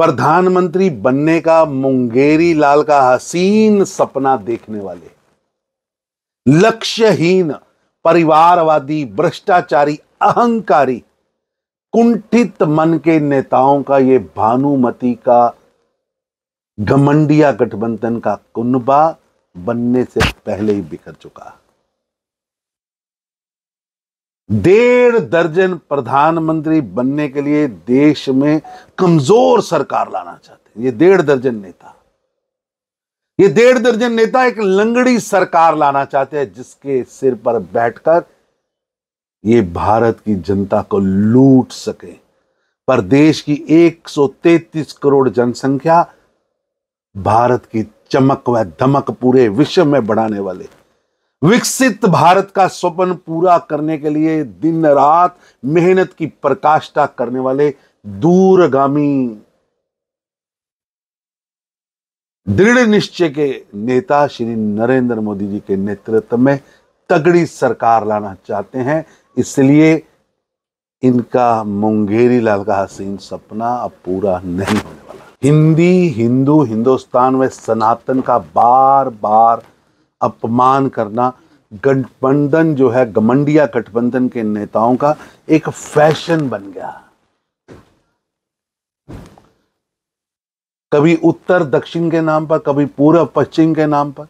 प्रधानमंत्री बनने का मुंगेरी लाल का हसीन सपना देखने वाले लक्ष्यहीन परिवारवादी भ्रष्टाचारी अहंकारी कुंठित मन के नेताओं का ये भानुमति का घमंडिया गठबंधन का कुनबा बनने से पहले ही बिखर चुका डेढ़ दर्जन प्रधानमंत्री बनने के लिए देश में कमजोर सरकार लाना चाहते हैं ये डेढ़ दर्जन नेता ये डेढ़ दर्जन नेता एक लंगड़ी सरकार लाना चाहते हैं जिसके सिर पर बैठकर ये भारत की जनता को लूट सके पर देश की 133 करोड़ जनसंख्या भारत की चमक व धमक पूरे विश्व में बढ़ाने वाले विकसित भारत का स्वप्न पूरा करने के लिए दिन रात मेहनत की प्रकाष्ठा करने वाले दूरगामी दृढ़ निश्चय के नेता श्री नरेंद्र मोदी जी के नेतृत्व में तगड़ी सरकार लाना चाहते हैं इसलिए इनका मुंगेरी लाल का हसीन सपना अब पूरा नहीं होने वाला हिंदी हिंदू हिंदुस्तान में सनातन का बार बार अपमान करना गठबंधन जो है गमंडिया गठबंधन के नेताओं का एक फैशन बन गया कभी उत्तर दक्षिण के नाम पर कभी पूर्व पश्चिम के नाम पर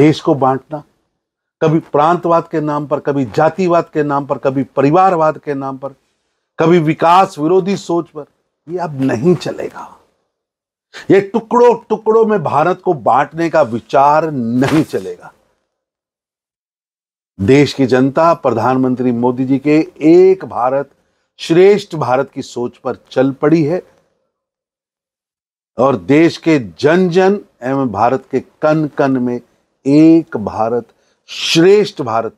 देश को बांटना कभी प्रांतवाद के नाम पर कभी जातिवाद के नाम पर कभी परिवारवाद के नाम पर कभी विकास विरोधी सोच पर ये अब नहीं चलेगा ये टुकड़ों टुकड़ों में भारत को बांटने का विचार नहीं चलेगा देश की जनता प्रधानमंत्री मोदी जी के एक भारत श्रेष्ठ भारत की सोच पर चल पड़ी है और देश के जन जन एवं भारत के कन कन में एक भारत श्रेष्ठ भारत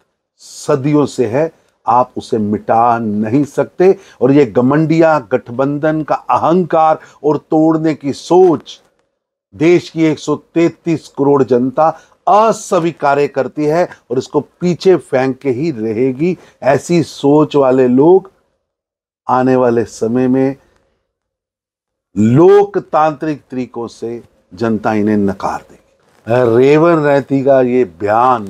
सदियों से है आप उसे मिटा नहीं सकते और ये गमंडिया गठबंधन का अहंकार और तोड़ने की सोच देश की 133 करोड़ जनता अस्वीकार्य करती है और इसको पीछे फेंक के ही रहेगी ऐसी सोच वाले लोग आने वाले समय में लोकतांत्रिक तरीकों से जनता इन्हें नकार देगी रेवन रैती का ये बयान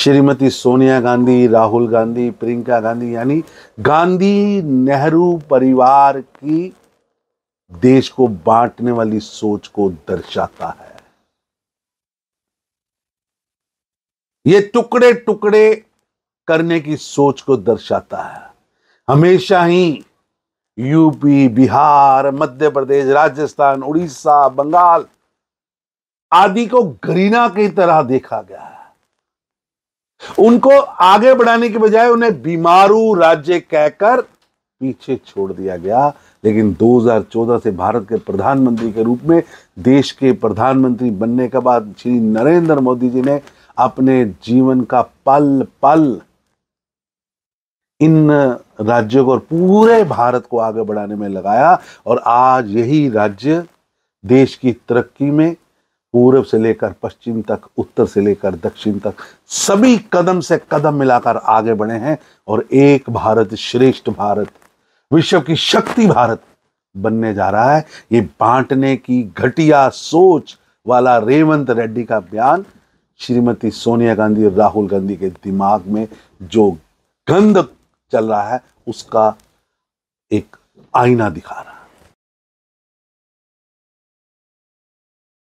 श्रीमती सोनिया गांधी राहुल गांधी प्रियंका गांधी यानी गांधी नेहरू परिवार की देश को बांटने वाली सोच को दर्शाता है ये टुकड़े टुकड़े करने की सोच को दर्शाता है हमेशा ही यूपी बिहार मध्य प्रदेश राजस्थान उड़ीसा बंगाल आदि को गरीना की तरह देखा गया है उनको आगे बढ़ाने के बजाय उन्हें बीमारू राज्य कहकर पीछे छोड़ दिया गया लेकिन 2014 से भारत के प्रधानमंत्री के रूप में देश के प्रधानमंत्री बनने के बाद श्री नरेंद्र मोदी जी ने अपने जीवन का पल पल इन राज्यों को और पूरे भारत को आगे बढ़ाने में लगाया और आज यही राज्य देश की तरक्की में पूर्व से लेकर पश्चिम तक उत्तर से लेकर दक्षिण तक सभी कदम से कदम मिलाकर आगे बढ़े हैं और एक भारत श्रेष्ठ भारत विश्व की शक्ति भारत बनने जा रहा है ये बांटने की घटिया सोच वाला रेवंत रेड्डी का बयान श्रीमती सोनिया गांधी और राहुल गांधी के दिमाग में जो गंध चल रहा है उसका एक आईना दिखा रहा है